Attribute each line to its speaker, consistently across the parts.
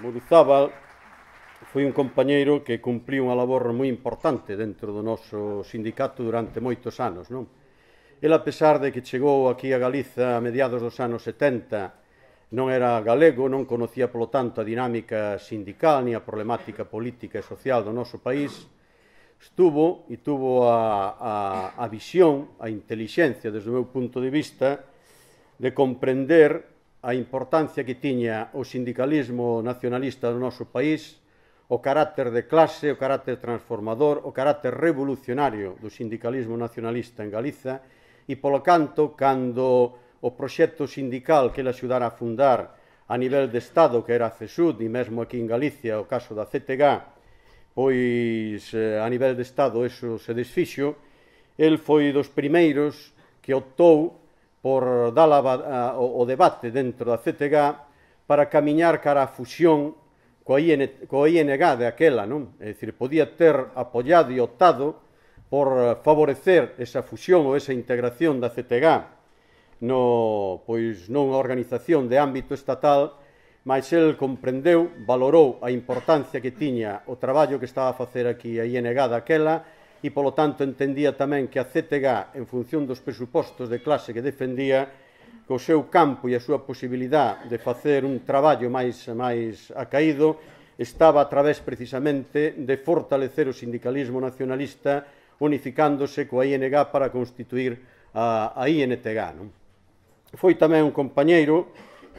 Speaker 1: Murizábal foi un compañeiro que cumpliu unha labor moi importante dentro do noso sindicato durante moitos anos, non? El, a pesar de que chegou aquí a Galiza a mediados dos anos 70, non era galego, non conocía, polo tanto, a dinámica sindical ni a problemática política e social do noso país, estuvo e tuvo a, a, a visión, a inteligencia, desde o meu punto de vista, de comprender a importancia que tiña o sindicalismo nacionalista do noso país, o carácter de clase, o carácter transformador, o carácter revolucionario do sindicalismo nacionalista en Galiza e, polo canto, cando o proxecto sindical que ele axudara a fundar a nivel de Estado, que era a CESUD, e mesmo aquí en Galicia, o caso da CTG, pois eh, a nivel de Estado eso se desfixo, el foi dos primeiros que optou por dar a, a, o debate dentro da CTG para camiñar cara a fusión coa ING, de aquela, non? É dicir, podía ter apoiado e optado por favorecer esa fusión ou esa integración da CTG no, pois nunha organización de ámbito estatal, mas el comprendeu, valorou a importancia que tiña o traballo que estaba a facer aquí a ING daquela e, polo tanto, entendía tamén que a CTG, en función dos presupostos de clase que defendía, que o seu campo e a súa posibilidade de facer un traballo máis máis acaído estaba a través precisamente de fortalecer o sindicalismo nacionalista unificándose coa ING para constituir a, a INTG. Non? Foi tamén un compañeiro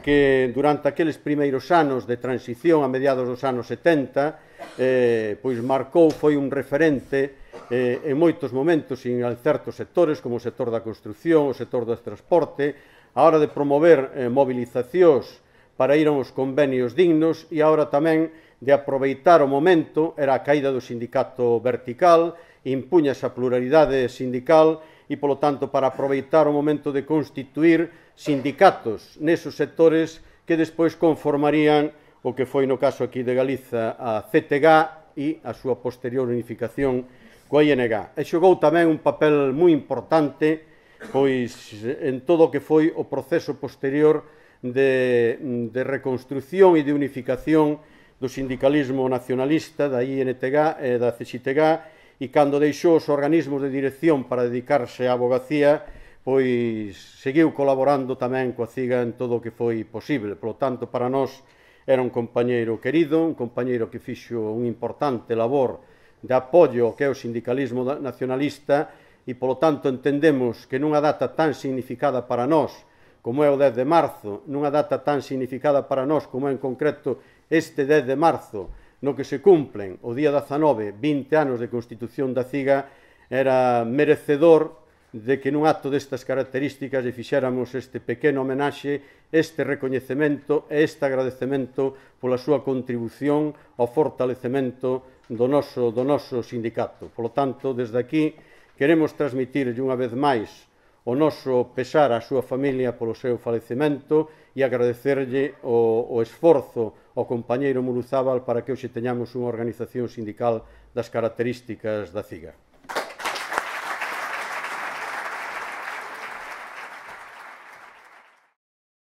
Speaker 1: que durante aqueles primeiros anos de transición a mediados dos anos 70 eh, pois marcou, foi un referente eh, en moitos momentos en certos sectores, como o sector da construcción, o sector do transporte, a hora de promover eh, movilizacións para ir a uns convenios dignos e agora tamén de aproveitar o momento era a caída do sindicato vertical, impuña a pluralidade sindical e, polo tanto, para aproveitar o momento de constituir sindicatos nesos sectores que despois conformarían o que foi no caso aquí de Galiza a CTG e a súa posterior unificación coa ING e xogou tamén un papel moi importante pois en todo o que foi o proceso posterior de, de reconstrucción e de unificación do sindicalismo nacionalista da INTG e da CXTG e cando deixou os organismos de dirección para dedicarse á abogacía pois seguiu colaborando tamén coa CIGA en todo o que foi posible. Por lo tanto, para nós era un compañeiro querido, un compañeiro que fixo un importante labor de apoio que é o sindicalismo nacionalista e, polo tanto, entendemos que nunha data tan significada para nós como é o 10 de marzo, nunha data tan significada para nós como é en concreto este 10 de marzo, no que se cumplen o día 19, 20 anos de constitución da CIGA, era merecedor de que nun acto destas características e fixéramos este pequeno homenaxe, este recoñecemento e este agradecemento pola súa contribución ao fortalecemento do noso, do noso sindicato. Polo tanto, desde aquí queremos transmitirlle unha vez máis o noso pesar á súa familia polo seu falecemento e agradecerlle o, o esforzo ao compañeiro Muruzábal para que hoxe teñamos unha organización sindical das características da CIGA.